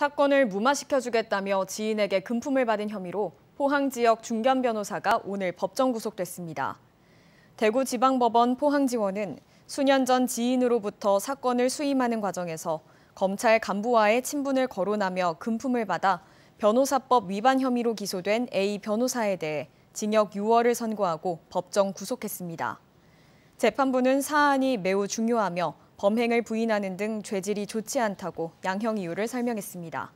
사건을 무마시켜주겠다며 지인에게 금품을 받은 혐의로 포항 지역 중견 변호사가 오늘 법정 구속됐습니다. 대구지방법원 포항지원은 수년 전 지인으로부터 사건을 수임하는 과정에서 검찰 간부와의 친분을 거론하며 금품을 받아 변호사법 위반 혐의로 기소된 A 변호사에 대해 징역 6월을 선고하고 법정 구속했습니다. 재판부는 사안이 매우 중요하며 범행을 부인하는 등 죄질이 좋지 않다고 양형 이유를 설명했습니다.